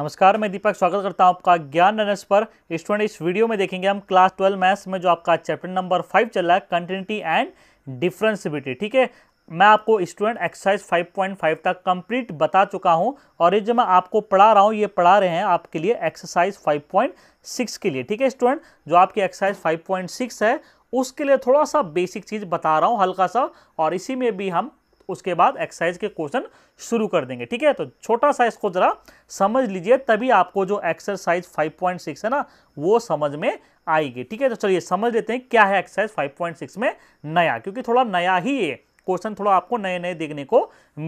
नमस्कार मैं दीपक स्वागत करता हूं आपका ज्ञान रनस पर स्टूडेंट इस वीडियो में देखेंगे हम क्लास ट्वेल्व मैथ्स में जो आपका चैप्टर नंबर फाइव चल रहा है कंटिन्यूटी एंड डिफ्रेंसिबिलिटी ठीक है मैं आपको स्टूडेंट एक्सरसाइज 5.5 तक कंप्लीट बता चुका हूं और ये जो मैं आपको पढ़ा रहा हूं ये पढ़ा रहे हैं आपके लिए एक्सरसाइज 5.6 के लिए ठीक है स्टूडेंट जो आपकी एक्सरसाइज 5.6 है उसके लिए थोड़ा सा बेसिक चीज़ बता रहा हूँ हल्का सा और इसी में भी हम उसके बाद एक्सरसाइज के क्वेश्चन शुरू कर देंगे ठीक है तो छोटा सा इसको ज़रा समझ लीजिए तभी आपको जो एक्सरसाइज 5.6 है ना वो समझ में आएगी ठीक है तो चलिए समझ लेते हैं क्या है एक्सरसाइज 5.6 में नया क्योंकि थोड़ा नया ही ये क्वेश्चन थोड़ा आपको नए नए देखने को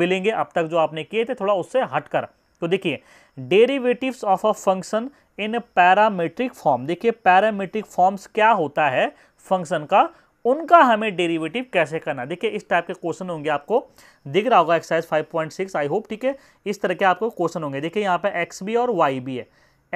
मिलेंगे अब तक जो आपने किए थे थोड़ा उससे हटकर तो देखिए derivatives of a function in parametric form देखिए पैरामेट्रिक फॉर्म्स क्या होता है फंक्शन का उनका हमें डेरिवेटिव कैसे करना देखिए इस टाइप के क्वेश्चन होंगे आपको दिख रहा होगा एक्सरसाइज 5.6 आई होप ठीक है इस तरह के आपको क्वेश्चन होंगे देखिए यहाँ पे एक्स बी और वाई बी है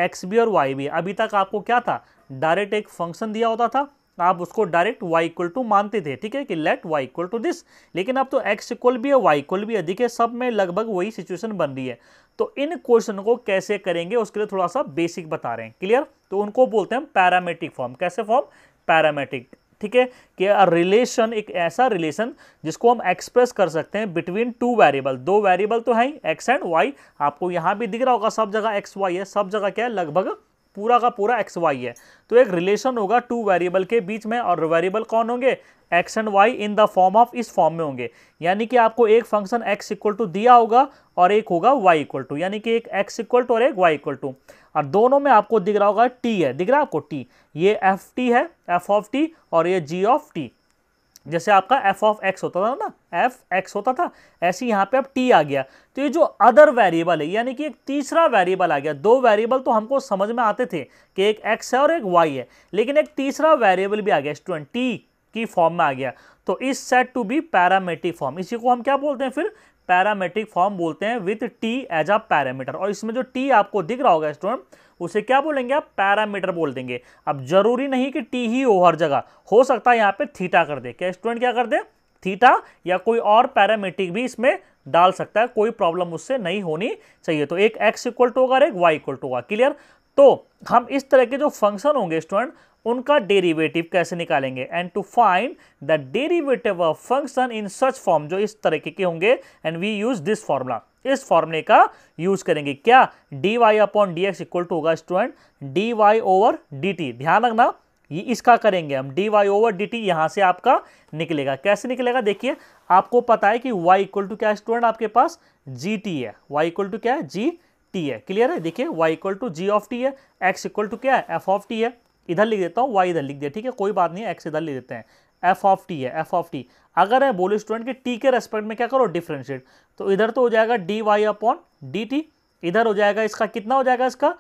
एक्स बी और वाई बी अभी तक आपको क्या था डायरेक्ट एक फंक्शन दिया होता था आप उसको डायरेक्ट y इक्वल टू मानते थे ठीक है कि let y equal to this लेकिन अब तो x इक्वल भी है y इक्वल भी है देखिए सब में लगभग वही सिचुएशन बन रही है तो इन क्वेश्चन को कैसे करेंगे उसके लिए थोड़ा सा बेसिक बता रहे हैं क्लियर तो उनको बोलते हैं पैरामेट्रिक फॉर्म कैसे फॉर्म पैरामेट्रिक ठीक है कि रिलेशन एक ऐसा रिलेशन जिसको हम एक्सप्रेस कर सकते हैं बिटवीन टू वेरिएबल दो वेरिएबल तो है एक्स एंड वाई आपको यहां भी दिख रहा होगा सब जगह एक्स वाई है सब जगह क्या है लगभग पूरा का पूरा एक्स वाई है तो एक रिलेशन होगा टू वेरिएबल के बीच में और वेरिएबल कौन होंगे X and Y in the form of इस फॉर्म में होंगे यानी कि आपको एक फंक्शन एक्स इक्वल टू दिया होगा और एक होगा वाई इक्वल टू यानी कि एक एक्स इक्वल टू और एक वाई इक्वल टू और दोनों में आपको दिख रहा होगा टी है दिख रहा है आपको टी ये एफ टी है एफ ऑफ टी और ये जी ऑफ टी जैसे आपका एफ ऑफ एक्स होता था ना एफ एक्स होता था ऐसे यहाँ पे अब टी आ गया तो ये जो अदर वेरिएबल है यानी कि एक तीसरा वेरिएबल आ गया दो वेरिएबल तो हमको समझ में आते थे कि एक एक्स है और एक वाई है लेकिन एक तीसरा वेरिएबल भी आ गया स्टूडेंट टी की फॉर्म में आ गया तो इस set to be parametric form इसी को हम क्या बोलते हैं फिर पैरामेट्रिक फॉर्म बोलते हैं with T as a parameter और इसमें जो टी आपको दिख रहा होगा स्टूडेंट उसे क्या बोलेंगे आप पैरामीटर बोल देंगे अब जरूरी नहीं कि टी ही हो हर जगह हो सकता है यहाँ पे थीटा कर दे क्या स्टूडेंट क्या कर दे थीटा या कोई और पैरामीट्रिक भी इसमें डाल सकता है कोई प्रॉब्लम उससे नहीं होनी चाहिए तो एक एक्स इक्वल टू होगा और एक वाई इक्वल टू होगा क्लियर तो हम इस तरह के जो फंक्शन होंगे स्टूडेंट उनका डेरिवेटिव कैसे निकालेंगे and to find the derivative of function in such form जो इस तरीके के होंगे and we use this formula इस फॉर्मूले का यूज करेंगे क्या D Y upon D x equal to होगा student D Y over D T ध्यान रखना ये इसका करेंगे हम D Y over D T यहाँ से आपका निकलेगा कैसे निकलेगा देखिए आपको पता है कि y इक्वल टू क्या स्टूडेंट आपके पास जी टी है y इक्वल टू क्या है जी टी है क्लियर है देखिए y equal to G of T है x इक्वल टू क्या है एफ ऑफ टी है इधर लिख देता हूँ वाई इधर लिख दिया ठीक है कोई बात नहीं एक्स इधर लिख देते हैं एफ ऑफ टी है एफ ऑफ टी अगर है बोले स्टूडेंट के टी के रेस्पेक्ट में क्या करो डिफ्रेंशिएट तो इधर तो हो जाएगा D Y upon D T इधर हो जाएगा इसका कितना हो जाएगा इसका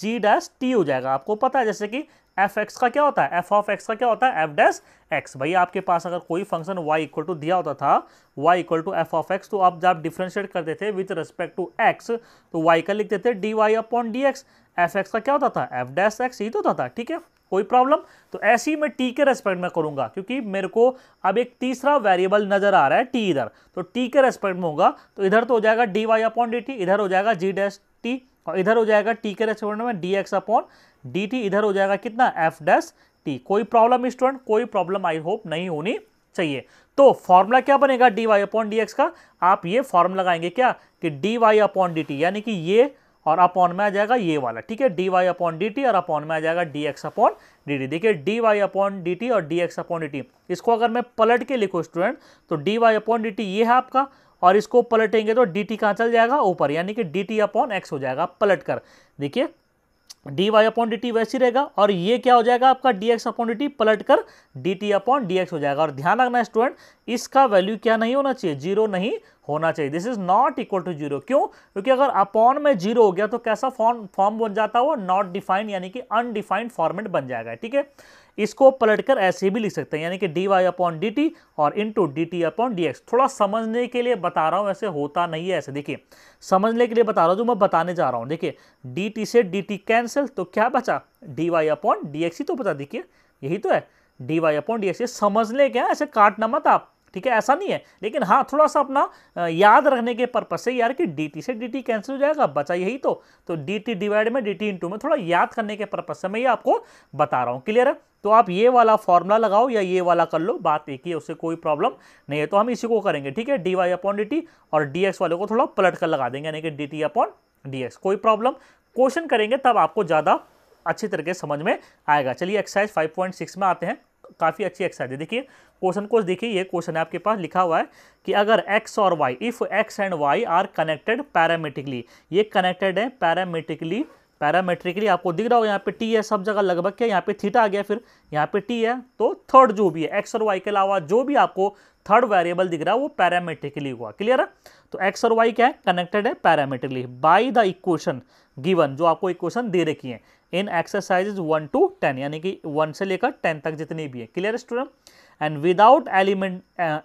जी डैश टी हो जाएगा आपको पता है जैसे कि एफ एक्स का क्या होता है एफ ऑफ एक्स का क्या होता है एफ डैश एक्स भाई आपके पास अगर कोई फंक्शन वाई इक्वल टू दिया होता था Y equal to F of X तो आप जब डिफ्रेंशिएट करते थे विथ रेस्पेक्ट टू एक्स तो वाई का लिखते थे D Y upon D X F X का क्या होता था एफ डैश एक्स यही तो होता था ठीक है कोई प्रॉब्लम तो ऐसे ही मैं टी के रेस्पेक्ट में करूंगा क्योंकि मेरे को अब एक तीसरा वेरिएबल नजर आ रहा है टी इधर तो टी के रेस्पेक्ट में होगा तो इधर तो हो जाएगा D Y upon D T इधर हो जाएगा जी डैश टी और इधर हो जाएगा टी के रेस्पेक्ट में D x upon D T इधर हो जाएगा कितना एफ डैश टी कोई प्रॉब्लम स्टूडेंट कोई प्रॉब्लम आई होप नहीं होनी चाहिए तो फॉर्मूला क्या बनेगा D Y upon D x का आप ये फॉर्म लगाएंगे क्या कि D Y upon D T यानी कि ये और अपॉन में आ जाएगा ये वाला ठीक है D Y upon D T और अपॉन में आ जाएगा D x upon D T देखिए D Y upon D T और D x upon D T इसको अगर मैं पलट के लिखूँ स्टूडेंट तो D Y upon D T ये है आपका और इसको पलटेंगे तो डी टी कहाँ चल जाएगा ऊपर यानी कि डी टी अपॉन एक्स हो जाएगा पलट कर देखिए D Y upon D T वैसी रहेगा और ये क्या हो जाएगा आपका D x upon D T पलट कर D T upon D x हो जाएगा और ध्यान रखना स्टूडेंट इसका वैल्यू क्या नहीं होना चाहिए जीरो नहीं होना चाहिए this is not equal to zero क्यों क्योंकि अगर अपॉन में जीरो हो गया तो कैसा फॉर्म फॉर्म बन जाता है वो नॉट डिफाइंड यानी कि अनडिफाइंड फॉर्मेट बन जाएगा ठीक है इसको पलटकर ऐसे भी लिख सकते हैं यानी कि D Y upon D T और to D T upon D X थोड़ा समझने के लिए बता रहा हूँ ऐसे होता नहीं है ऐसे देखिए समझने के लिए बता रहा हूँ जो मैं बताने जा रहा हूँ देखिए डी टी से डी टी कैंसिल तो क्या बचा D Y upon D x ही तो बता देखिए यही तो है D Y upon D x समझने के ऐसे काटना मत आप ठीक है ऐसा नहीं है लेकिन हाँ थोड़ा सा अपना याद रखने के पर्पज से यार कि डी टी से डी टी कैंसिल हो जाएगा बचा यही तो तो डी टी डिवाइड में डी टी इंटू में थोड़ा याद करने के पर्पज से मैं ये आपको बता रहा हूँ क्लियर है तो आप ये वाला फॉर्मूला लगाओ या ये वाला कर लो बात एक ही है उससे कोई प्रॉब्लम नहीं है तो हम इसी को करेंगे ठीक है D Y upon D T और डी एक्स वाले को थोड़ा पलट कर लगा देंगे यानी कि D T upon D X कोई प्रॉब्लम क्वेश्चन करेंगे तब आपको ज़्यादा अच्छी तरीके से समझ में आएगा चलिए एक्सरसाइज फाइव पॉइंट सिक्स में आते हैं काफ़ी अच्छी एक्सरसाइज है देखिए क्वेश्चन को देखिए ये क्वेश्चन है आपके पास लिखा हुआ है कि अगर एक्स और Y if X and Y are connected parametrically ये कनेक्टेड है पैरामेटिकली पैरामेट्रिकली आपको दिख रहा हो यहाँ पे टी है सब जगह लगभग क्या यहाँ पे थीटा आ गया फिर यहाँ पे टी है तो थर्ड जो भी है एक्स और वाई के अलावा जो भी आपको थर्ड वेरिएबल दिख रहा है वो पैरामेट्रिकली हुआ क्लियर है तो एक्स और वाई क्या है कनेक्टेड है parametrically by the equation given जो आपको इक्वेशन दे रखी है in exercises one to ten यानी कि वन से लेकर टेन तक जितनी भी है clear student and without element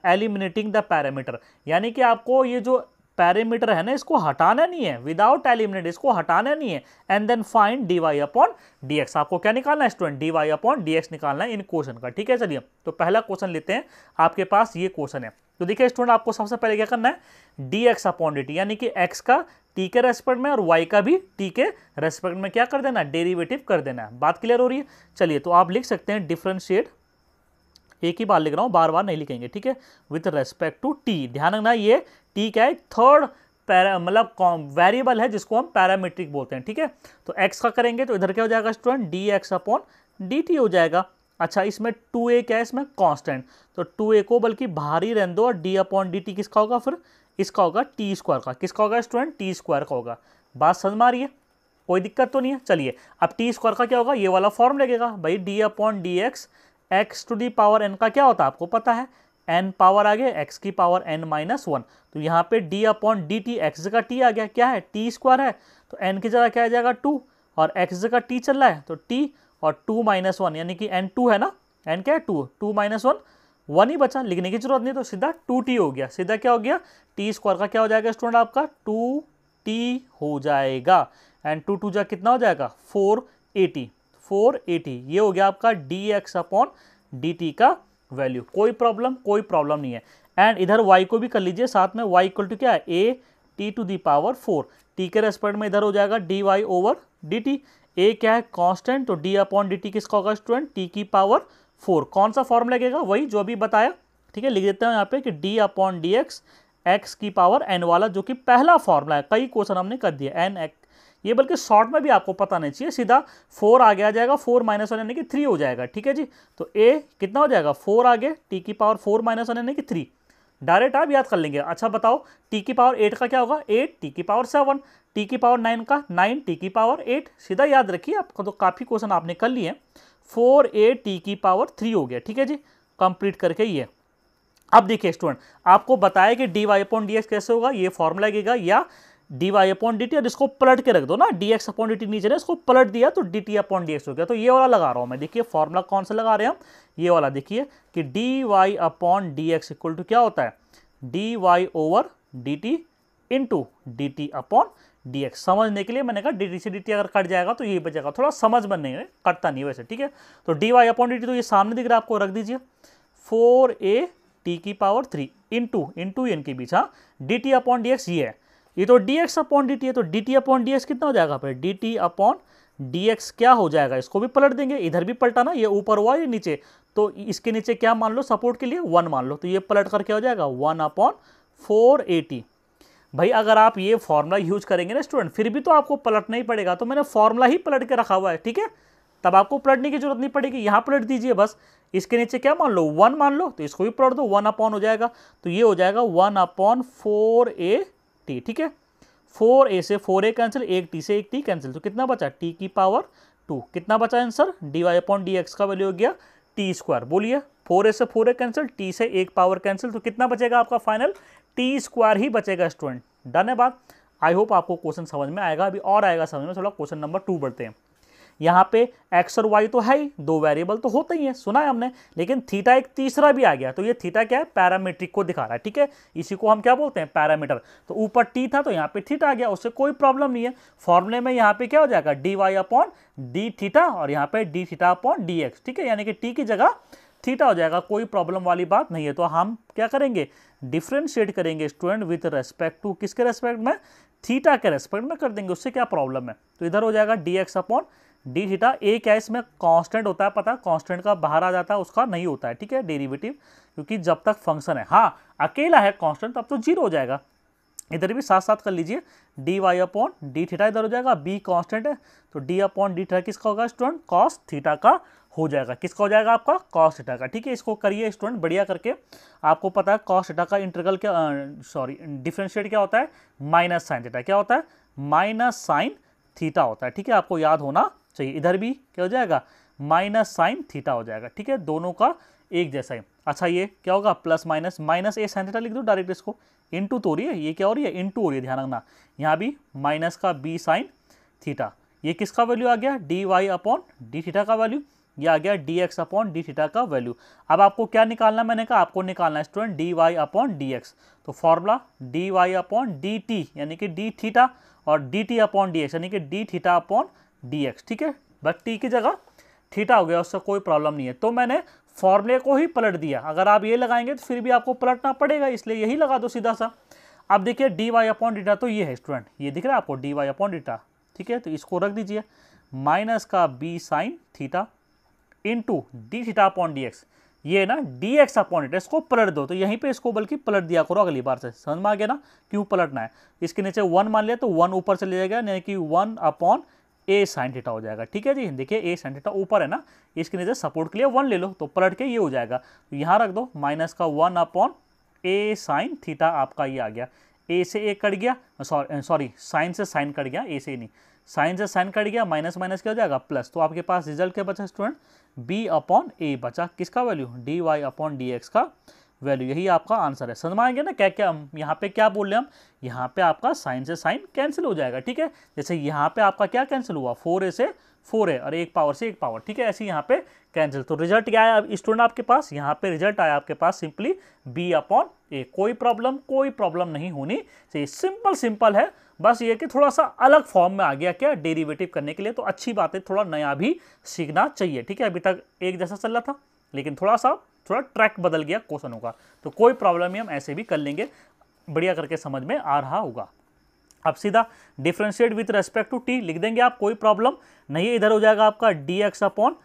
eliminating the parameter यानी कि आपको ये जो पैरामीटर है ना इसको हटाना नहीं है विदाउट एलिमिनेट इसको हटाना नहीं है and then find D Y upon D X आपको क्या निकालना है student D Y upon D X निकालना है इन क्वेश्चन का ठीक है चलिए तो पहला क्वेश्चन लेते हैं आपके पास ये क्वेश्चन है तो देखिए स्टूडेंट आपको सबसे पहले क्या करना है D x upon D T यानी कि एक्स का टी के रेस्पेक्ट में और वाई का भी टी के रेस्पेक्ट में क्या कर देना डेरिवेटिव कर देना है बात क्लियर हो रही है चलिए तो आप लिख सकते हैं डिफ्रेंशिएट एक ही बार लिख रहा हूँ बार बार नहीं लिखेंगे ठीक है विथ रेस्पेक्ट टू टी ध्यान रखना ये टी क्या है थर्ड पैरा मतलब वेरिएबल है जिसको हम पैरामीट्रिक बोलते हैं ठीक है तो एक्स का करेंगे तो इधर क्या हो जाएगा student D x upon D T हो जाएगा अच्छा इसमें टू ए क्या है इसमें कांस्टेंट तो टू ए को बल्कि भारी रहने दो और डी अपॉन डी टी किसका होगा फिर इसका होगा टी स्क्वायर का किसका होगा स्टूडेंट टी स्क्वायर का होगा बात समझ में आ रही है कोई दिक्कत तो नहीं है चलिए अब टी स्क्वायर का क्या होगा ये वाला फॉर्म लगेगा भाई D upon D x X to the power N का क्या होता है आपको पता है एन पावर आ गया एक्स की पावर एन माइनस वन तो यहाँ पे D upon D T X का टी आ गया क्या है टी स्क्वायर है तो एन की जगह क्या आ जाएगा टू और एक्स का टी चल रहा है तो टी और टू माइनस वन यानी कि एन टू है ना एन क्या है two two minus one one ही बचा लिखने की जरूरत नहीं तो सीधा टू टी हो गया सीधा क्या हो गया टी स्क्वायर का क्या हो जाएगा स्टूडेंट आपका टू टी हो जाएगा एंड टू टू जा कितना हो जाएगा फोर एटी 480 ये हो गया आपका D x upon D t का वैल्यू कोई प्रॉब्लम कोई प्रॉब्लम नहीं है एंड इधर y को भी कर लीजिए साथ में y इक्वल टू क्या है a t to the power four t के रेस्पेक्ट में इधर हो जाएगा D Y over D t a क्या है कांस्टेंट तो d अपॉन डी टी किसका होगा स्टूडेंट टी की पावर फोर कौन सा फॉर्म लगेगा वही जो अभी बताया ठीक है लिख देते हैं यहाँ पे कि d upon D x x की पावर n वाला जो कि पहला फॉर्मूला है कई क्वेश्चन हमने कर दिया एन एक्स ये बल्कि शॉर्ट में भी आपको पता नहीं चाहिए सीधा फोर आगे आ जाएगा फोर माइनस वन यानी कि थ्री हो जाएगा ठीक है जी तो ए कितना हो जाएगा फोर आगे टी की पावर फोर माइनस वन यानी कि थ्री डायरेक्ट आप याद कर लेंगे अच्छा बताओ टी की पावर एट का क्या होगा एट टी की पावर सेवन टी की पावर नाइन का नाइन टी की पावर एट सीधा याद रखिए आपको तो काफ़ी क्वेश्चन आपने कर लिए फोर ए टी की पावर थ्री हो गया ठीक है जी कंप्लीट करके ये अब देखिए स्टूडेंट आपको बताया कि D y point d x कैसे होगा ये फॉर्मूला लगेगा या d Y upon D T और इसको पलट के रख दो ना d x upon D t नीचे ने इसको पलट दिया तो D T upon D x हो गया तो ये वाला लगा रहा हूँ मैं देखिए फॉर्मूला कौन सा लगा रहे हैं हम ये वाला देखिए कि D Y upon D x equal to क्या होता है D Y over D T into d T upon D x समझने के लिए मैंने कहा डी टी से डी टी अगर कट जाएगा तो यही बचेगा थोड़ा समझ बनने में कटता नहीं वैसे ठीक है तो D Y upon D t तो ये सामने दिख रहा है आपको रख दीजिए फोर ए टी की पावर थ्री इंटू इंटू इनके बीच हाँ d T upon D x ये है ये तो d x upon D t है तो D T upon D x कितना हो जाएगा फिर d T upon D x क्या हो जाएगा इसको भी पलट देंगे इधर भी पलटा ना ये ऊपर हुआ ये नीचे तो इसके नीचे क्या मान लो सपोर्ट के लिए वन मान लो तो ये पलट कर क्या हो जाएगा वन अपॉन फोर एटी भाई अगर आप ये फॉर्मूला यूज करेंगे ना स्टूडेंट फिर भी तो आपको पलटना ही पड़ेगा तो मैंने फॉर्मूला ही पलट के रखा हुआ है ठीक है तब आपको पलटने की जरूरत नहीं पड़ेगी यहाँ पलट दीजिए बस इसके नीचे क्या मान लो वन मान लो तो इसको भी पलट दो वन अपॉन हो जाएगा तो ये हो जाएगा one upon four a t ठीक है फोर ए से फोर ए कैंसिल एक टी से एक टी कैंसिल तो कितना बचा टी की पावर टू कितना बचा answer d Y upon D x का वैल्यू हो गया टी स्क्वायर बोलिए फोर ए से फोर ए कैंसिल टी से एक पावर कैंसिल तो कितना बचेगा आपका फाइनल टी स्क्वायर ही बचेगा स्टूडेंट डन है बात आई होप आपको क्वेश्चन समझ में आएगा अभी और आएगा समझ में थोड़ा क्वेश्चन नंबर टू बढ़ते हैं यहाँ पे एक्स और वाई तो है ही दो वेरिएबल तो होते ही हैं सुना है हमने लेकिन थीटा एक तीसरा भी आ गया तो ये थीटा क्या है पैरामीट्रिक को दिखा रहा है ठीक है इसी को हम क्या बोलते हैं पैरामीटर तो ऊपर टी था तो यहाँ पे थीटा आ गया उससे कोई प्रॉब्लम नहीं है फॉर्मूले में यहाँ पे क्या हो जाएगा D Y upon d theta और यहाँ पे d theta upon D x ठीक है यानी कि टी की जगह थीटा हो जाएगा कोई प्रॉब्लम वाली बात नहीं है तो हम क्या करेंगे डिफ्रेंशिएट करेंगे स्टूडेंट विथ रेस्पेक्ट टू किसके रेस्पेक्ट में थीटा के रेस्पेक्ट में कर देंगे उससे क्या प्रॉब्लम है तो इधर हो जाएगा D x upon d theta a क्या है इसमें कांस्टेंट होता है पता कांस्टेंट का बाहर आ जाता है उसका नहीं होता है ठीक है डेरिवेटिव क्योंकि जब तक फंक्शन है हाँ अकेला है कांस्टेंट तब तो जीरो हो जाएगा इधर भी साथ साथ कर लीजिए d Y upon d theta इधर हो जाएगा बी कांस्टेंट है तो डी अपॉन डी थीटा किसका होगा स्टूडेंट कॉस थीटा का हो जाएगा किसका हो जाएगा आपका कॉस थीटा का ठीक है इसको करिए स्टूडेंट बढ़िया करके आपको पता है कॉस थीटा का इंटरगल क्या सॉरी डिफ्रेंशिएट क्या होता है माइनस साइन थीटा क्या होता है माइनस साइन थीटा होता है ठीक है आपको याद होना चाहिए इधर भी क्या हो जाएगा माइनस साइन थीटा हो जाएगा ठीक है दोनों का एक जैसा ही अच्छा ये क्या होगा plus minus minus a sine theta लिख दो डायरेक्ट इसको इंटू तो हो रही है ये क्या हो रही है इंटू हो रही है ध्यान रखना यहाँ भी माइनस का बी साइन थीटा ये किसका वैल्यू आ गया d Y upon d theta का वैल्यू ये आ गया d x upon d theta का वैल्यू अब आपको क्या निकालना मैंने कहा आपको निकालना है student D Y upon D x तो formula d Y upon D T यानी कि डी थीटा और d T upon D x यानी कि d theta upon D x ठीक है बट टी की जगह थीटा हो गया उससे कोई प्रॉब्लम नहीं है तो मैंने फॉर्मूले को ही पलट दिया अगर आप ये लगाएंगे तो फिर भी आपको पलटना पड़ेगा इसलिए यही लगा दो सीधा सा अब देखिए डी वाई अपॉन डीटा तो ये है स्टूडेंट ये दिख रहा है आपको डी वाई अपॉन डीटा ठीक है तो इसको रख दीजिए माइनस का b sine theta into d theta upon D x ये ना डी एक्स अपॉन डीटा इसको पलट दो तो यहीं पे इसको बल्कि पलट दिया करो अगली बार से समझ में आ गया ना क्यों पलटना है इसके नीचे वन मान लिया तो वन ऊपर चले जाएगा यानी कि one upon a sine theta हो जाएगा ठीक है जी देखिए ए साइन थीटा ऊपर है ना इसके नीचे सपोर्ट के लिए वन ले लो तो पलट के ये हो जाएगा तो यहाँ रख दो माइनस का one upon a sine theta आपका ये आ गया ए से ए कट गया सॉरी सॉरी साइन से साइन कट गया ए से नहीं साइन से साइन कट गया माइनस माइनस क्या हो जाएगा प्लस तो आपके पास रिजल्ट क्या बचा स्टूडेंट बी अपॉन ए बचा किसका value d Y upon D x का वैल्यू यही आपका आंसर है समझ आएंगे ना क्या क्या हम यहाँ पे क्या बोल रहे हम यहाँ पे आपका साइन से साइन कैंसिल हो जाएगा ठीक है जैसे यहाँ पे आपका क्या कैंसिल हुआ फोर ए से फोर ए और एक पावर से एक पावर ठीक है ऐसे यहाँ पे कैंसिल तो रिजल्ट क्या आया स्टूडेंट आपके पास यहाँ पे रिजल्ट आया आपके पास सिंपली बी अपॉन ए कोई प्रॉब्लम कोई प्रॉब्लम नहीं होनी चाहिए सिंपल सिंपल है बस ये कि थोड़ा सा अलग फॉर्म में आ गया क्या डेरीवेटिव करने के लिए तो अच्छी बात है थोड़ा नया भी सीखना चाहिए ठीक है अभी तक एक जैसा चल रहा था लेकिन थोड़ा सा थोड़ा ट्रैक बदल गया क्वेश्चनों का तो कोई प्रॉब्लम नहीं हम ऐसे भी कर लेंगे बढ़िया करके समझ में आ रहा होगा अब सीधा differentiate with respect to t लिख देंगे आप कोई प्रॉब्लम नहीं इधर हो जाएगा आपका D x upon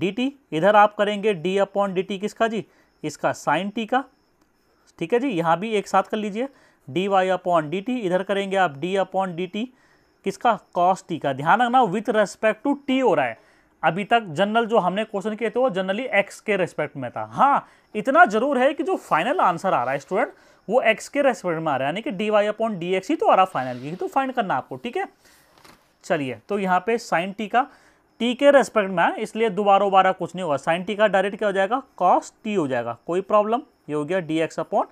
D T इधर आप करेंगे डी अपॉन डी टी किसका जी इसका साइन टी का ठीक है जी यहाँ भी एक साथ कर लीजिए d Y upon D T इधर करेंगे आप डी अपॉन डी टी किसका कॉस टी का ध्यान रखना विथ रेस्पेक्ट टू टी हो रहा है अभी तक जनरल जो हमने क्वेश्चन किए थे वो जनरली एक्स के रेस्पेक्ट में था हाँ इतना जरूर है कि जो फाइनल आंसर आ रहा है स्टूडेंट वो एक्स के रेस्पेक्ट में आ रहा है यानी कि D Y upon D x ही तो आ रहा फाइनल की तो फाइंड करना आपको ठीक है चलिए तो यहाँ पे साइन टी का टी के रेस्पेक्ट में है इसलिए दोबारा दोबारा कुछ नहीं होगा साइन टी का डायरेक्ट क्या हो जाएगा कॉस टी हो जाएगा कोई प्रॉब्लम ये हो गया d x upon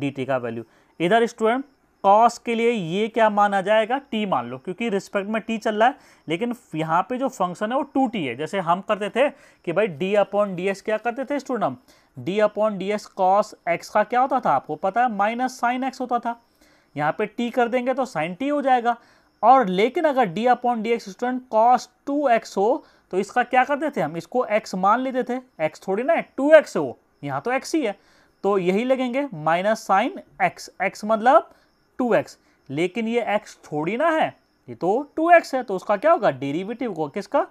D t का वैल्यू इधर स्टूडेंट कॉस के लिए ये क्या माना जाएगा टी मान लो क्योंकि रिस्पेक्ट में टी चल रहा है लेकिन यहाँ पे जो फंक्शन है वो टू टी है जैसे हम करते थे कि भाई डी अपॉन डी एस क्या करते थे स्टूडेंट हम d upon d s cos x का क्या होता था आपको पता है माइनस साइन एक्स होता था यहाँ पे टी कर देंगे तो साइन टी हो जाएगा और लेकिन अगर d upon D x student cos two x हो तो इसका क्या करते थे हम इसको एक्स मान लेते थे एक्स थोड़ी ना टू एक्स हो यहाँ तो एक्स ही है तो यही लगेंगे माइनस साइन एक्स एक्स मतलब टू एक्स लेकिन ये एक्स थोड़ी ना है ये तो टू एक्स है तो उसका क्या होगा डेरिवेटिव होगा किसका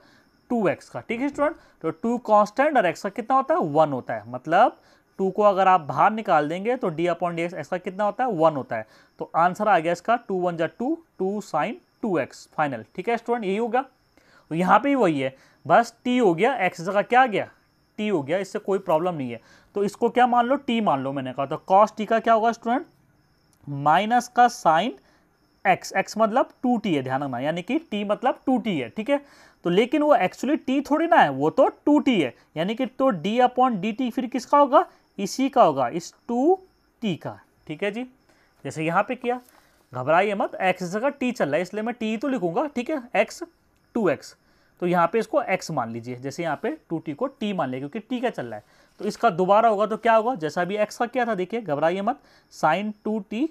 टू एक्स का ठीक है स्टूडेंट तो टू कॉन्स्टेंट और एक्स का कितना होता है वन होता है मतलब टू को अगर आप बाहर निकाल देंगे तो d upon D x x का कितना होता है वन होता है तो आंसर आ गया इसका टू वन जा two two sine two x final ठीक है स्टूडेंट यही होगा तो यहाँ पे ही वही है बस टी हो गया एक्स जगह क्या आ गया टी हो गया इससे कोई प्रॉब्लम नहीं है तो इसको क्या मान लो टी मान लो मैंने कहा तो कॉस टी का क्या होगा स्टूडेंट माइनस का साइन एक्स एक्स मतलब टू टी है ध्यान रखना यानी कि टी मतलब टू टी है ठीक है तो लेकिन वो एक्चुअली टी थोड़ी ना है वो तो टू टी है यानी कि तो डी अपॉन डी टी फिर किसका होगा इसी का होगा इस टू टी का ठीक है जी जैसे यहाँ पे किया घबराइए मत एक्स जगह टी चल रहा है इसलिए मैं टी तो लिखूंगा ठीक है एक्स टू एक्स तो यहाँ पे इसको एक्स मान लीजिए जैसे यहाँ पे टू टी को टी मान लिया क्योंकि टी का चल रहा है तो इसका दोबारा होगा तो क्या होगा जैसा अभी एक्स का क्या था देखिए घबराइए मत साइन टू टी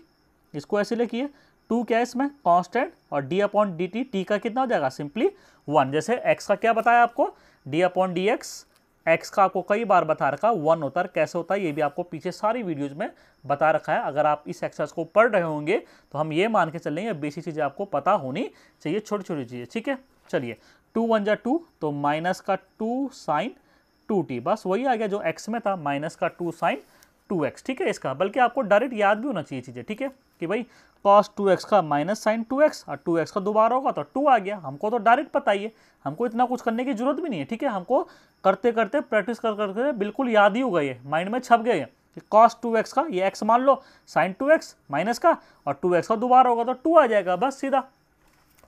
इसको ऐसे लिखिए टू क्या है इसमें कांस्टेंट और d upon D t t का कितना हो जाएगा सिंपली वन जैसे एक्स का क्या बताया आपको d upon D x x का आपको कई बार बता रखा वन होता है कैसे होता है ये भी आपको पीछे सारी वीडियोज में बता रखा है अगर आप इस एक्सरसाइज को पढ़ रहे होंगे तो हम ये मान के चलेंगे बेसिक चीज़ें आपको पता होनी चाहिए छोटी छोटी चीज़ें ठीक है चलिए टू वन जा टू तो माइनस का टू साइन टू टी बस वही आ गया जो एक्स में था माइनस का टू साइन टू एक्स ठीक है इसका बल्कि आपको डायरेक्ट याद भी होना चाहिए चीज़ें ठीक है कि भाई कॉस टू एक्स का माइनस साइन टू एक्स और टू एक्स का दोबारा होगा तो टू आ गया हमको तो डायरेक्ट पता ही है हमको इतना कुछ करने की जरूरत भी नहीं है ठीक है हमको करते करते प्रैक्टिस कर करते बिल्कुल याद ही गई है माइंड में छप गए कि कॉस टू एक्स का ये एक्स मान लो साइन टू एक्स माइनस का और टू एक्स का दोबारा होगा तो टू आ जाएगा बस सीधा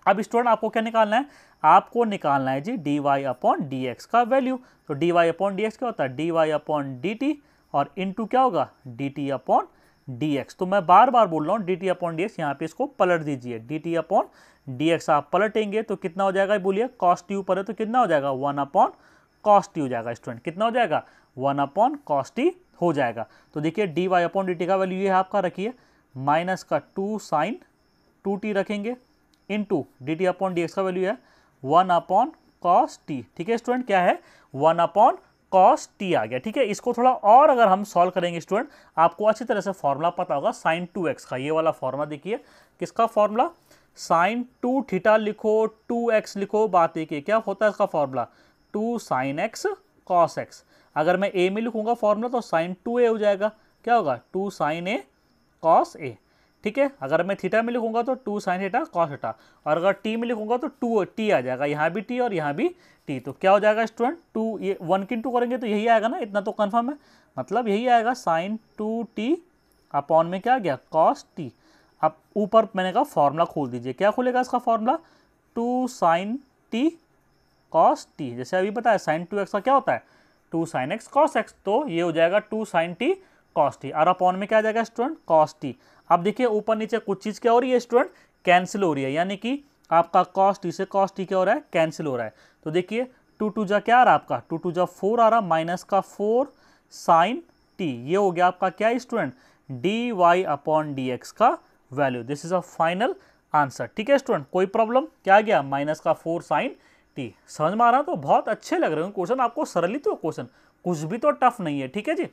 अब स्टूडेंट आपको क्या निकालना है आपको निकालना है जी d Y upon D x का वैल्यू तो D Y upon D x क्या होता है D Y upon D T और इनटू क्या होगा d T upon D x तो मैं बार बार बोल रहा हूँ d T upon D x यहाँ पे इसको पलट दीजिए d T upon D x आप पलटेंगे तो कितना हो जाएगा बोलिए कॉस्ट यू पर है तो कितना हो जाएगा वन अपॉन कॉस्ट हो जाएगा स्टूडेंट कितना हो जाएगा वन अपॉन कॉस्ट हो जाएगा तो देखिए D Y upon D t का वैल्यू ये आपका रखिए माइनस का टू साइन टू टी रखेंगे into D T upon D x का वैल्यू है वन अपॉन कॉस टी ठीक है स्टूडेंट क्या है वन अपॉन कॉस टी आ गया ठीक है इसको थोड़ा और अगर हम सॉल्व करेंगे स्टूडेंट आपको अच्छी तरह से फॉर्मूला पता होगा साइन टू एक्स का ये वाला फॉर्मूला देखिए किसका फॉर्मूला साइन टू थीटा लिखो टू एक्स लिखो बात एक क्या होता है इसका formula two sine x cos x अगर मैं ए में लिखूंगा फॉर्मूला तो साइन टू ए हो जाएगा क्या होगा two sine a cos a ठीक है अगर मैं थीटा में लिखूंगा तो two sine theta cos theta और अगर टी में लिखूंगा तो टू टी आ जाएगा यहाँ भी टी और यहाँ भी टी तो क्या हो जाएगा स्टूडेंट टू ये वन किन टू करेंगे तो यही आएगा ना इतना तो कन्फर्म है मतलब यही आएगा साइन टू टी अपॉन में क्या आ गया कॉस टी अब ऊपर मैंने कहा फॉर्मूला खोल दीजिए क्या खुलेगा इसका formula two sine t cos t जैसे अभी बताया साइन टू एक्स का क्या होता है two sine x cos x तो ये हो जाएगा two sine t cos t और अपॉन में क्या आ जाएगा स्टूडेंट कॉस टी अब देखिए ऊपर नीचे कुछ चीज़ क्या हो रही है स्टूडेंट कैंसिल हो रही है यानी कि आपका कॉस्ट इसे कॉस्ट ही क्या हो रहा है कैंसिल हो रहा है तो देखिए टू टू जा क्या आ रहा है आपका टू टू जा फोर आ रहा माइनस का फोर साइन टी ये हो गया आपका क्या student D Y upon D x का value this is a final answer ठीक है स्टूडेंट कोई प्रॉब्लम क्या गया माइनस का फोर साइन टी समझ में आ रहा तो बहुत अच्छे लग रहे हो क्वेश्चन आपको सरलित हो क्वेश्चन कुछ भी तो टफ नहीं है ठीक है जी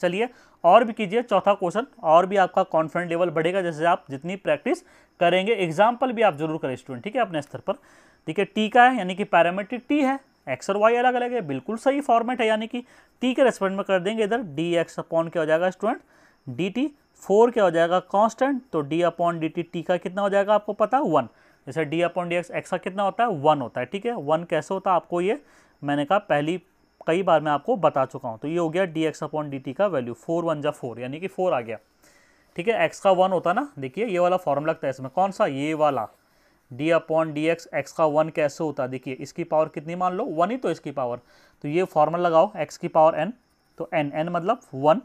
चलिए और भी कीजिए चौथा क्वेश्चन और भी आपका कॉन्फिडेंट लेवल बढ़ेगा जैसे आप जितनी प्रैक्टिस करेंगे एग्जाम्पल भी आप जरूर करें स्टूडेंट ठीक है अपने स्तर पर ठीक है टी का है यानी कि पैरामेट्रिक टी है एक्स और वाई अलग अलग है बिल्कुल सही फॉर्मेट है यानी कि टी के रेस्पेक्ट में कर देंगे इधर डी एक्स अपॉन क्या हो जाएगा स्टूडेंट डी टी फोर क्या हो जाएगा कांस्टेंट तो d upon D t t का कितना हो जाएगा आपको पता वन जैसे d upon D x x का कितना होता है वन होता है ठीक है वन कैसे होता है आपको ये मैंने कहा पहली कई बार मैं आपको बता चुका हूँ तो ये हो गया d x upon D t का वैल्यू फोर वन जा फोर यानी कि फोर आ गया ठीक है एक्स का वन होता ना देखिए ये वाला फॉर्म लगता है इसमें कौन सा ये वाला d upon D x x का वन कैसे होता है देखिए इसकी पावर कितनी मान लो वन ही तो इसकी पावर तो ये फॉर्मल लगाओ एक्स की पावर एन तो एन एन मतलब वन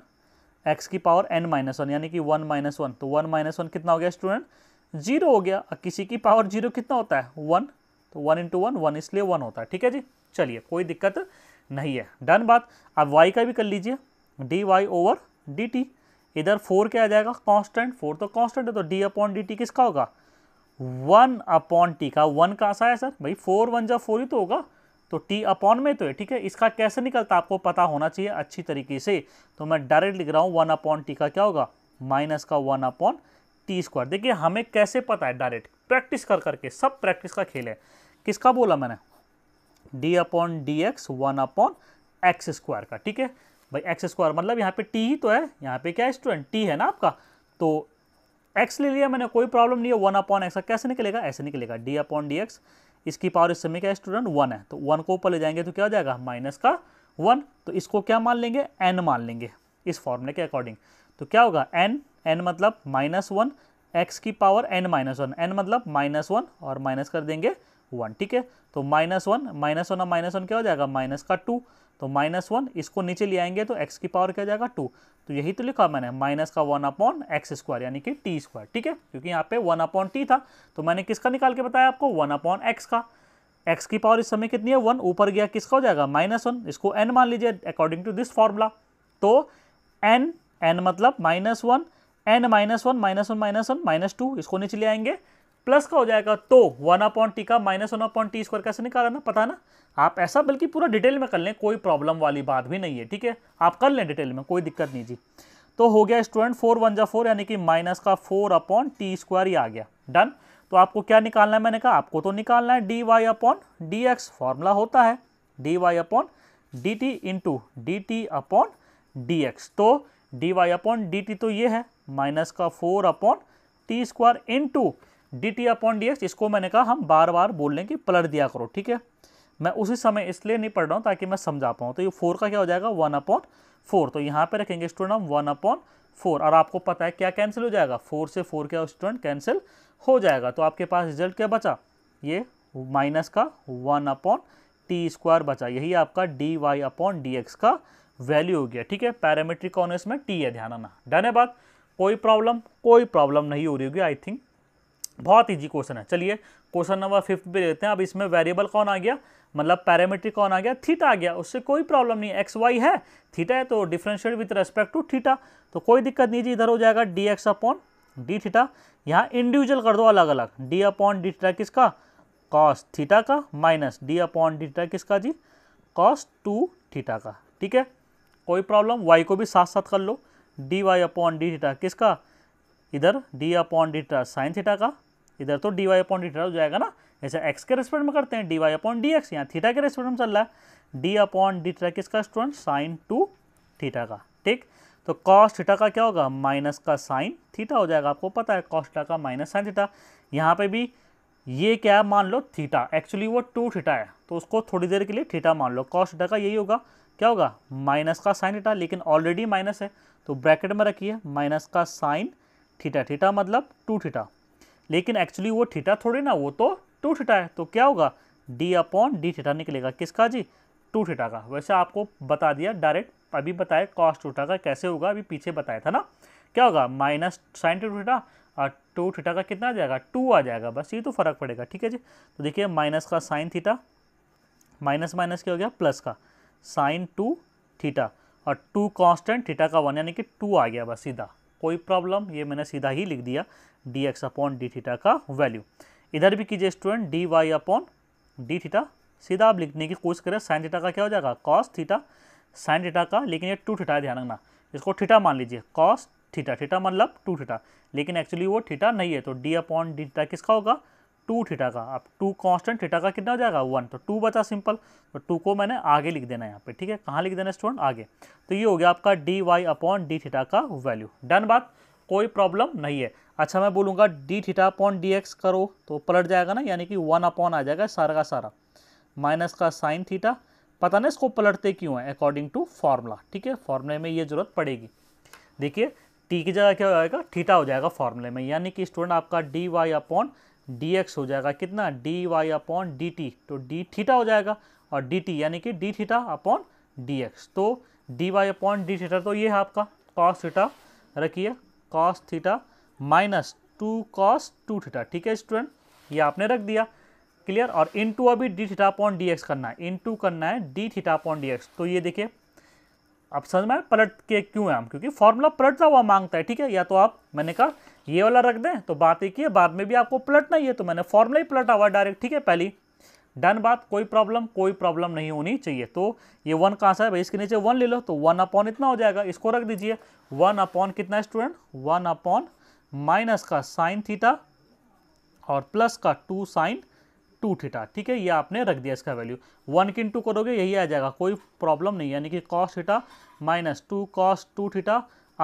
एक्स की पावर एन माइनस वन यानी कि वन माइनस वन तो वन माइनस वन कितना हो गया स्टूडेंट जीरो हो गया और किसी की पावर जीरो कितना होता है वन तो वन इंटू वन वन इसलिए वन होता है ठीक है जी चलिए कोई दिक्कत नहीं है डन बात अब वाई का भी कर लीजिए d Y over D T इधर फोर क्या आ जाएगा कांस्टेंट फोर तो कांस्टेंट है तो डी अपॉन डी टी किसका होगा वन अपॉन टी का वन का आशा है सर भाई फोर वन जब फोर ही तो होगा तो टी अपॉन में तो है ठीक है इसका कैसे निकलता आपको पता होना चाहिए अच्छी तरीके से तो मैं डायरेक्ट लिख रहा हूँ वन अपॉन टी का क्या होगा माइनस का वन अपॉन टी स्क्वायर देखिए हमें कैसे पता है डायरेक्ट प्रैक्टिस कर करके सब प्रैक्टिस का खेल है किसका बोला मैंने d upon D x one upon x square का ठीक है भाई एक्स स्क्वायर मतलब यहाँ पे टी ही तो है यहाँ पे क्या स्टूडेंट टी है ना आपका तो एक्स ले लिया मैंने कोई प्रॉब्लम नहीं है वन अपॉन एक्स कैसे निकलेगा ऐसे निकलेगा डी अपॉन डी एक्स इसकी पावर इस समय क्या स्टूडेंट वन है तो वन को ऊपर ले जाएंगे तो क्या हो जाएगा माइनस का वन तो इसको क्या मान लेंगे एन मान लेंगे इस फॉर्मूले के अकॉर्डिंग तो क्या होगा एन एन मतलब माइनस वन एक्स की power n minus one n मतलब माइनस वन और माइनस कर देंगे वन ठीक है तो माइनस वन माइनस वन और माइनस वन क्या हो जाएगा माइनस का टू तो माइनस वन इसको नीचे ले आएंगे तो एक्स की पावर क्या हो जाएगा टू तो यही तो लिखा मैंने माइनस का वन अपॉन एक्स स्क्वायर यानी कि टी स्क्वायर ठीक है क्योंकि यहाँ पे वन अपॉन टी था तो मैंने किसका निकाल के बताया आपको वन अपॉन एक्स का एक्स की पावर इस समय कितनी है वन ऊपर गया किसका हो जाएगा माइनस वन इसको एन मान लीजिए अकॉर्डिंग टू दिस फॉर्मूला तो एन एन मतलब minus one n minus one minus one minus one minus two इसको नीचे ले आएंगे प्लस का हो जाएगा तो वन अपॉन टी का minus one upon t square कैसे निकालना ना पता ना आप ऐसा बल्कि पूरा डिटेल में कर लें कोई प्रॉब्लम वाली बात भी नहीं है ठीक है आप कर लें डिटेल में कोई दिक्कत नहीं जी तो हो गया स्टूडेंट फोर वन जा फोर यानी कि माइनस का फोर अपॉन टी स्क्वायर ही आ गया डन तो आपको क्या निकालना है मैंने कहा आपको तो निकालना है D Y upon D x formula होता है D Y upon D T into d T upon D x तो D Y upon D t तो ये है माइनस का four upon t square into d T upon D x इसको मैंने कहा हम बार बार बोल लें कि पलट दिया करो ठीक है मैं उसी समय इसलिए नहीं पढ़ रहा हूँ ताकि मैं समझा पाऊँ तो ये फोर का क्या हो जाएगा वन अपॉन फोर तो यहाँ पे रखेंगे स्टूडेंट हम वन अपॉन फोर और आपको पता है क्या कैंसिल हो जाएगा फोर से फोर क्या स्टूडेंट कैंसिल हो जाएगा तो आपके पास रिजल्ट क्या बचा ये माइनस का वन अपॉन टी स्क्वायर बचा यही आपका d Y upon D x का वैल्यू हो गया ठीक है पैरामीट्रिक कॉन इसमें टी है ध्यान आना डन है बात कोई प्रॉब्लम कोई प्रॉब्लम नहीं हो रही होगी आई थिंक बहुत ईजी क्वेश्चन है चलिए क्वेश्चन नंबर फिफ्थ पे लेते हैं अब इसमें वेरिएबल कौन आ गया मतलब पैरामीट्रिक कौन आ गया थीटा आ गया उससे कोई प्रॉब्लम नहीं एक्स वाई है थीटा है तो differentiate with respect to theta तो कोई दिक्कत नहीं जी इधर हो जाएगा D x upon d theta यहाँ इंडिविजुअल कर दो अलग अलग डी अपॉन डी थीटा किसका कॉस थीटा का minus d upon d theta किसका जी कॉस टू थीटा का ठीक है कोई प्रॉब्लम वाई को भी साथ साथ कर लो d Y upon d theta किसका इधर d upon d theta sine theta का इधर तो D Y upon d theta हो जाएगा ना ऐसे एक्स के रेस्पेक्ट में करते हैं d Y upon D x यहाँ थीटा के रेस्पेक्ट में चल रहा है डी अपॉन डी थीटा किसका स्टूडेंट साइन टू थीटा का ठीक तो कॉस थीटा का क्या होगा माइनस का साइन थीटा हो जाएगा आपको पता है कॉस थीटा का माइनस साइन थीटा यहाँ पे भी ये क्या है मान लो थीटा एक्चुअली वो टू थीटा है तो उसको थोड़ी देर के लिए थीटा मान लो कॉस थीटा का यही होगा क्या होगा माइनस का साइन थीटा लेकिन ऑलरेडी माइनस है तो ब्रैकेट में रखिए माइनस का साइन थीटा थीटा मतलब टू थीटा लेकिन एक्चुअली वो थीटा थोड़ी ना वो तो टू थीटा है तो क्या होगा डी अपॉन डी थीटा निकलेगा किसका जी टू थीटा का वैसे आपको बता दिया डायरेक्ट अभी बताया कॉस्ट थीटा का कैसे होगा अभी पीछे बताया था ना क्या होगा माइनस साइन टू थीटा और टू थीटा का कितना आ जाएगा टू आ जाएगा बस ये तो फर्क पड़ेगा ठीक है जी तो देखिए माइनस का साइन थीटा माइनस माइनस क्या हो गया प्लस का साइन टू थीटा और टू कॉन्स्टेंट थीटा का वन यानी कि टू आ गया बस सीधा कोई प्रॉब्लम ये मैंने सीधा ही लिख दिया d x upon d theta का वैल्यू इधर भी कीजिए student D Y upon d theta सीधा आप लिखने की कोशिश करें साइन थीटा का क्या हो जाएगा कॉस थीटा साइन थीटा का लेकिन ये टू थीटा है ध्यान रखना इसको थीटा मान लीजिए कॉस थीटा थीटा मतलब टू थीटा लेकिन एक्चुअली वो थीटा नहीं है तो डी अपॉन डी थीटा किसका होगा टू थीटा का अब टू कांस्टेंट थीटा का कितना हो जाएगा वन तो टू बचा सिंपल तो टू को मैंने आगे लिख देना है यहाँ पे ठीक है कहाँ लिख देना स्टूडेंट आगे तो ये हो गया आपका d Y upon d theta का वैल्यू डन बात कोई प्रॉब्लम नहीं है अच्छा मैं बोलूँगा d theta upon D x करो तो पलट जाएगा ना यानी कि वन अपॉन आ जाएगा सारा का सारा माइनस का साइन थीटा पता नहीं इसको पलटते क्यों है अकॉर्डिंग टू फार्मूला ठीक है फार्मूले में ये जरूरत पड़ेगी देखिए टी की जगह क्या हो जाएगा थीटा हो जाएगा फार्मूले में यानी कि स्टूडेंट आपका d Y upon D x हो जाएगा कितना d Y upon D t तो डी थीटा हो जाएगा और डी टी यानी कि d theta upon D x तो D Y upon d theta तो ये है आपका कॉस थीटा रखिए cos theta minus two cos two theta ठीक है स्टूडेंट ये आपने रख दिया क्लियर और इन टू अभी d theta upon D x करना है इन टू करना है d theta upon D x तो ये देखिए आप समझ में पलट के क्यों है हम क्योंकि फॉर्मूला पलटता हुआ मांगता है ठीक है या तो आप मैंने कहा ये वाला रख दें तो बात एक ही है बाद में भी आपको पलटना ही है तो मैंने फॉर्मूला ही पलटा हुआ डायरेक्ट ठीक है पहली डन बात कोई प्रॉब्लम कोई प्रॉब्लम नहीं होनी चाहिए तो ये वन कहाँ सा है भाई इसके नीचे वन ले लो तो वन अपॉन इतना हो जाएगा इसको रख दीजिए वन अपॉन कितना स्टूडेंट वन अपॉन माइनस का साइन थीटा और प्लस का टू साइन टू थीटा ठीक है ये आपने रख दिया इसका वैल्यू वन किन टू करोगे यही आ जाएगा कोई प्रॉब्लम नहीं यानी कि cos theta minus two cos two theta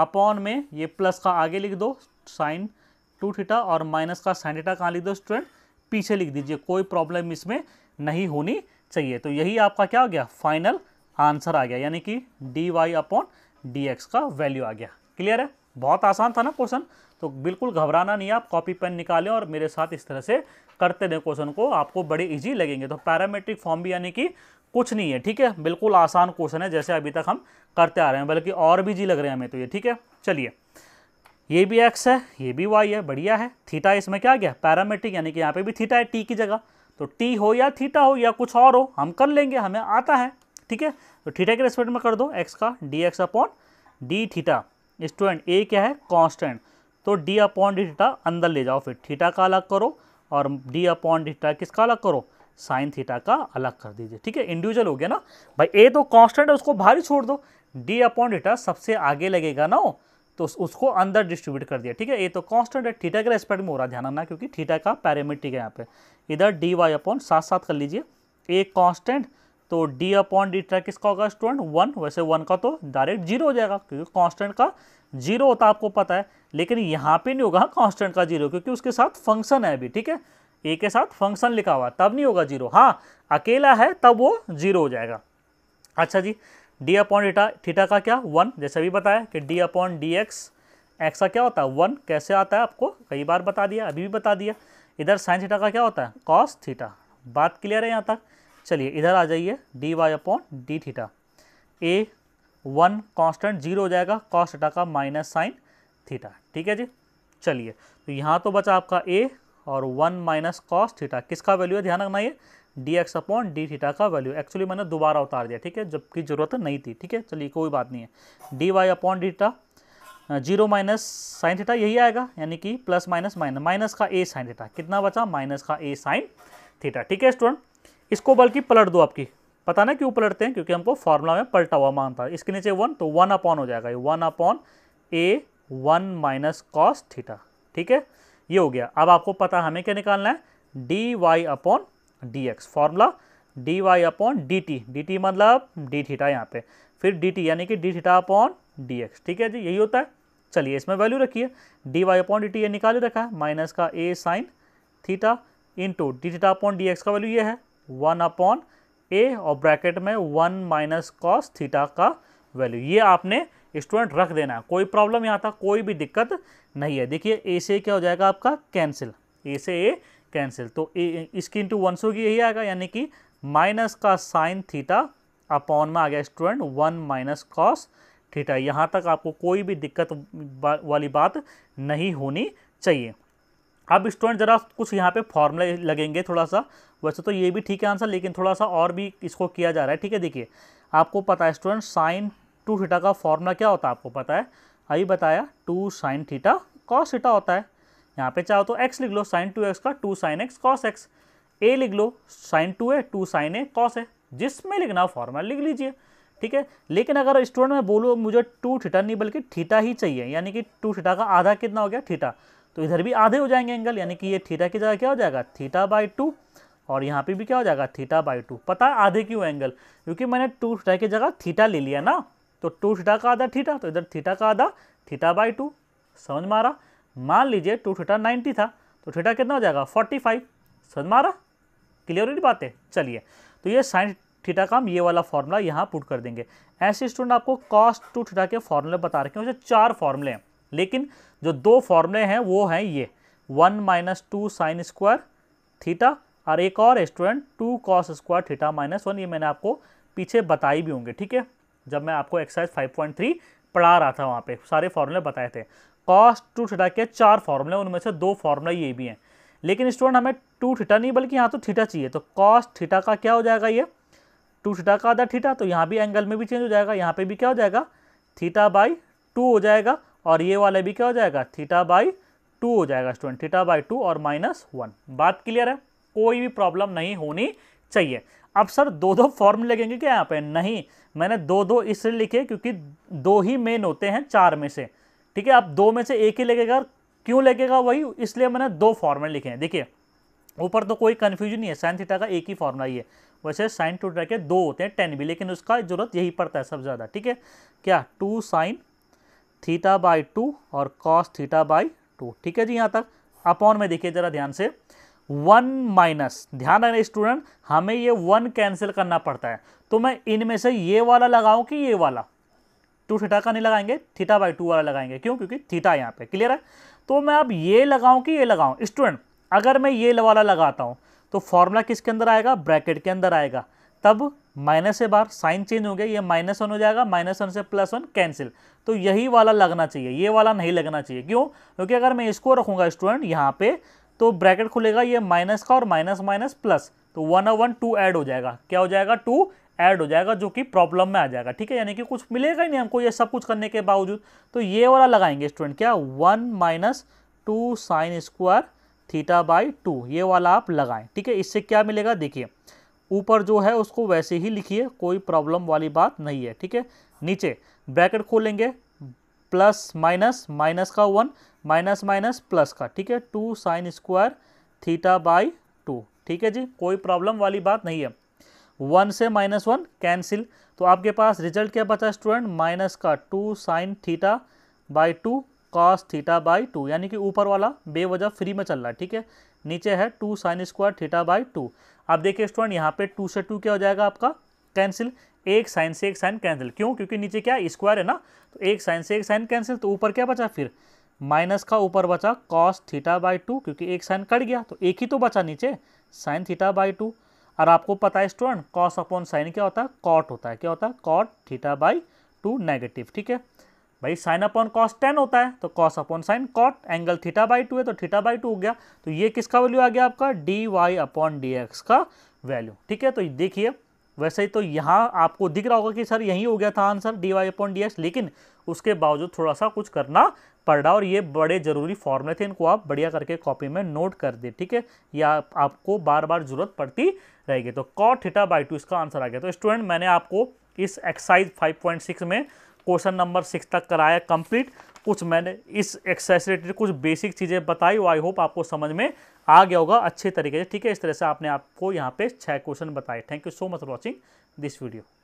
upon में ये प्लस का आगे लिख दो साइन टू थीटा और माइनस का साइन थीटा कहाँ लिख दो स्टूडेंट पीछे लिख दीजिए कोई प्रॉब्लम इसमें नहीं होनी चाहिए तो यही आपका क्या हो गया फाइनल आंसर आ गया यानी कि D Y upon D x का वैल्यू आ गया क्लियर है बहुत आसान था ना क्वेश्चन तो बिल्कुल घबराना नहीं आप कॉपी पेन निकालें और मेरे साथ इस तरह से करते दें क्वेश्चन को आपको बड़े ईजी लगेंगे तो पैरामेट्रिक फॉर्म भी यानी कि कुछ नहीं है ठीक है बिल्कुल आसान क्वेश्चन है जैसे अभी तक हम करते आ रहे हैं बल्कि और भी जी लग रहे हैं हमें तो ये ठीक है चलिए ये भी एक्स है ये भी वाई है बढ़िया है थीटा इसमें क्या गया पैरामेट्रिक यानी कि यहाँ पे भी थीटा है टी की जगह तो टी हो या थीटा हो या कुछ और हो हम कर लेंगे हमें आता है ठीक है तो थीटा के रेस्पेक्ट में कर दो एक्स का d x upon d theta student a क्या है कॉन्स्टेंट तो डी अपॉन डी थीटा अंदर ले जाओ फिर थीटा का अलग करो और डी अपॉन डीटा किसका अलग करो साइन थीटा का अलग कर दीजिए ठीक है इंडिविजुअल हो गया ना भाई ए तो कांस्टेंट है उसको भारी छोड़ दो डी अपॉन डीटा सबसे आगे लगेगा ना तो उस, उसको अंदर डिस्ट्रीब्यूट कर दिया ठीक है ए तो कांस्टेंट है थीटा के रेस्पेक्ट में हो रहा ध्यान रखना क्योंकि थीटा का पैरामीट्रिक है यहाँ पे इधर डी वाई अपॉन साथ साथ कर लीजिए ए कांस्टेंट तो डी अपॉन डी थीटा किसका होगा स्टूडेंट वन वैसे वन का तो डायरेक्ट जीरो हो जाएगा क्योंकि कांस्टेंट का जीरो होता है आपको पता है लेकिन यहाँ पे नहीं होगा कांस्टेंट का जीरो क्योंकि उसके साथ फंक्शन है अभी ठीक है ए के साथ फंक्शन लिखा हुआ तब नहीं होगा जीरो हाँ अकेला है तब वो जीरो हो जाएगा अच्छा जी डी अपॉन डीटा थीटा का क्या वन जैसे अभी बताया कि d upon D x x का क्या होता है वन कैसे आता है आपको कई बार बता दिया अभी भी बता दिया इधर साइन थीटा का क्या होता है कॉस थीटा बात क्लियर है यहाँ तक चलिए इधर आ जाइए d Y upon d theta a one constant zero हो जाएगा कॉस थीटा का माइनस साइन थीटा ठीक है जी चलिए तो यहाँ तो बचा आपका ए और वन माइनस कॉस थीटा किसका वैल्यू है ध्यान रखना ये d x upon d theta का वैल्यू एक्चुअली मैंने दोबारा उतार दिया ठीक है जबकि ज़रूरत नहीं थी ठीक है चलिए कोई बात नहीं है D Y upon d theta zero minus sine theta यही आएगा यानी कि प्लस माइनस माइनस माइनस का ए साइन थीटा कितना बचा माइनस का ए साइन थीटा ठीक है स्टूडेंट इसको बल्कि पलट दो आपकी पता ना क्यों पलटते हैं क्योंकि हमको फॉर्मूला में पलटा हुआ मानता है इसके नीचे वन तो वन अपॉन हो जाएगा ये one upon a one minus cos theta ठीक है ये हो गया अब आपको पता हमें क्या निकालना है D Y upon D x formula d Y upon D t d t मतलब डी थीटा यहाँ पे फिर डी टी यानी कि d theta upon D x ठीक है जी यही होता है चलिए इसमें वैल्यू रखिए d Y upon D T ये निकाल रखा है माइनस का a sine theta into d theta upon D x का वैल्यू ये है वन अपॉन ए और ब्रैकेट में वन माइनस कॉस थीटा का वैल्यू ये आपने स्टूडेंट रख देना है कोई प्रॉब्लम यहाँ था कोई भी दिक्कत नहीं है देखिए ए से क्या हो जाएगा आपका कैंसिल ए से ए कैंसिल तो ए इसकी इंटू वन सौ की यही आएगा यानी कि माइनस का साइन थीटा अपॉन में आ गया student one minus cos theta यहाँ तक आपको कोई भी दिक्कत वाली बात नहीं होनी चाहिए अब स्टूडेंट ज़रा कुछ यहाँ पे फॉर्मूला लगेंगे थोड़ा सा वैसे तो ये भी ठीक है आंसर लेकिन थोड़ा सा और भी इसको किया जा रहा है ठीक है देखिए आपको पता है स्टूडेंट साइन टू थीटा का फॉर्मूला क्या होता है आपको पता है अभी बताया two sine theta cos theta होता है यहाँ पे चाहो तो एक्स लिख लो साइन टू एक्स का two sine x cos x a लिख लो sine two a two sine a cos a जिसमें लिखना हो फॉर्मूला लिख लीजिए ठीक है लेकिन अगर स्टूडेंट मैं बोलूँ मुझे टू थीटा नहीं बल्कि थीटा ही चाहिए यानी कि टू थीटा का आधा कितना हो गया थीटा तो इधर भी आधे हो जाएंगे एंगल यानी कि ये थीटा की जगह क्या हो जाएगा थीटा बाई टू और यहाँ पे भी क्या हो जाएगा थीटा बाई टू पता है आधे क्यों एंगल क्योंकि मैंने टू थीटा की जगह थीटा ले लिया ना तो टू थीटा का आधा थीटा तो इधर थीटा का आधा थीटा बाई टू समझ मारा मान लीजिए टू थीटा नाइन्टी था तो थीटा कितना हो जाएगा फोर्टी फाइव समझ मारा क्लियर हो रही बातें चलिए तो ये साइन थीटा का हम ये वाला फॉर्मूला यहाँ पुट कर देंगे ऐसे स्टूडेंट आपको कॉस्ट टू थीटा के फॉर्मूले बता रखे हैं उसे चार फॉर्मूले हैं लेकिन जो दो फॉर्मूले हैं वो हैं ये one minus two sine square theta और एक और student two cos square theta minus one ये मैंने आपको पीछे बताई भी होंगे ठीक है जब मैं आपको एक्सरसाइज फाइव पॉइंट थ्री पढ़ा रहा था वहाँ पे सारे फॉर्मूले बताए थे कॉस टू थीटा के चार फॉर्मूले उनमें से दो फॉर्मूले ये भी हैं लेकिन स्टूडेंट हमें टू थीटा नहीं बल्कि यहाँ तो थीटा चाहिए तो कॉस थीटा का क्या हो जाएगा ये टू थीटा का आधा थीटा तो यहाँ भी एंगल में भी चेंज हो जाएगा यहाँ पे भी क्या हो जाएगा थीटा बाई टू हो जाएगा और ये वाला भी क्या हो जाएगा थीटा बाई टू हो जाएगा स्टूडेंट थीटा बाई टू और माइनस वन बात क्लियर है कोई भी प्रॉब्लम नहीं होनी चाहिए अब सर दो दो फॉर्म लगेंगे क्या यहाँ पे नहीं मैंने दो दो इसलिए लिखे क्योंकि दो ही मेन होते हैं चार में से ठीक है आप दो में से एक ही लगेगा क्यों लगेगा वही इसलिए मैंने दो फॉर्मेट लिखे हैं देखिए ऊपर तो कोई कन्फ्यूजन नहीं है साइन थीटा का एक ही फॉर्मूला ही है वैसे साइन टू के दो होते हैं टेन भी लेकिन उसका ज़रूरत यही पड़ता है सबसे ज़्यादा ठीक है क्या two sine theta by two और कॉस थीटा बाई टू ठीक है जी यहाँ तक अपॉन में देखिए ज़रा ध्यान से वन माइनस ध्यान रखना स्टूडेंट हमें ये वन कैंसिल करना पड़ता है तो मैं इनमें से ये वाला लगाऊं कि ये वाला टू थीटा का नहीं लगाएंगे थीटा बाई टू वाला लगाएंगे क्यों क्योंकि थीटा यहाँ पे क्लियर है तो मैं अब ये लगाऊं कि ये लगाऊं स्टूडेंट अगर मैं ये वाला लगाता हूँ तो फॉर्मूला किसके अंदर आएगा ब्रैकेट के अंदर आएगा तब माइनस से बाहर साइन चेंज हो गया ये माइनस वन हो जाएगा माइनस वन से प्लस वन कैंसिल तो यही वाला लगना चाहिए ये वाला नहीं लगना चाहिए क्यों क्योंकि अगर मैं इसको रखूँगा स्टूडेंट यहाँ पे तो ब्रैकेट खुलेगा ये माइनस का और माइनस माइनस प्लस तो वन और वन टू ऐड हो जाएगा क्या हो जाएगा टू ऐड हो जाएगा जो कि प्रॉब्लम में आ जाएगा ठीक है यानी कि कुछ मिलेगा ही नहीं हमको ये सब कुछ करने के बावजूद तो ये वाला लगाएंगे स्टूडेंट क्या one minus two sine square theta by two ये वाला आप लगाएं ठीक है इससे क्या मिलेगा देखिए ऊपर जो है उसको वैसे ही लिखिए कोई प्रॉब्लम वाली बात नहीं है ठीक है नीचे ब्रैकेट खोलेंगे प्लस माइनस माइनस का वन माइनस माइनस प्लस का ठीक है two sine square theta by two ठीक है जी कोई प्रॉब्लम वाली बात नहीं है वन से माइनस वन कैंसिल तो आपके पास रिजल्ट क्या बचा स्टूडेंट माइनस का two sine theta by two cos theta by two यानी कि ऊपर वाला बेवजह फ्री में चल रहा है ठीक है नीचे है two sine square theta by two आप देखिए स्टूडेंट यहाँ पे टू से टू क्या हो जाएगा आपका कैंसिल एक साइन से एक साइन कैंसिल क्यों क्योंकि नीचे क्या स्क्वायर है ना तो एक साइन से एक साइन कैंसिल तो ऊपर क्या बचा फिर माइनस का ऊपर बचा कॉस थीटा बाई टू क्योंकि एक साइन कट गया तो एक ही तो बचा नीचे साइन थीटा बाई टू और आपको पता है स्टूडेंट कॉस अपॉन साइन क्या होता है कॉट होता है क्या होता है cot theta by two negative ठीक है भाई साइन अपॉन कॉस टेन होता है तो cos upon sine cot angle theta by two है तो थीटा बाई टू हो गया तो ये किसका वैल्यू आ गया आपका d Y upon D x का वैल्यू ठीक है तो देखिए वैसे ही तो यहाँ आपको दिख रहा होगा कि सर यही हो गया था answer d Y upon D x लेकिन उसके बावजूद थोड़ा सा कुछ करना पड़ रहा और ये बड़े ज़रूरी फॉर्मूले थे इनको आप बढ़िया करके कॉपी में नोट कर दे ठीक है या आपको बार बार ज़रूरत पड़ती रहेगी तो कॉट थीटा बाई टू इसका आंसर आ गया तो स्टूडेंट मैंने आपको इस एक्सरसाइज 5.6 में क्वेश्चन नंबर सिक्स तक कराया कंप्लीट कुछ मैंने इस एक्सरसाइज रिलेटेड कुछ बेसिक चीज़ें बताई आई होप आपको समझ में आ गया होगा अच्छे तरीके से ठीक है इस तरह से आपने आपको यहाँ पे छः क्वेश्चन बताए thank you so much for watching this video